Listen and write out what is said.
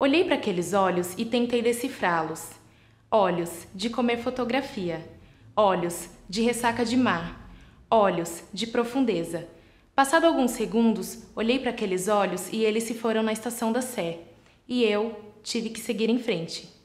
Olhei para aqueles olhos e tentei decifrá-los. Olhos de comer fotografia, olhos de ressaca de mar, olhos de profundeza. Passado alguns segundos, olhei para aqueles olhos e eles se foram na estação da Sé. E eu tive que seguir em frente.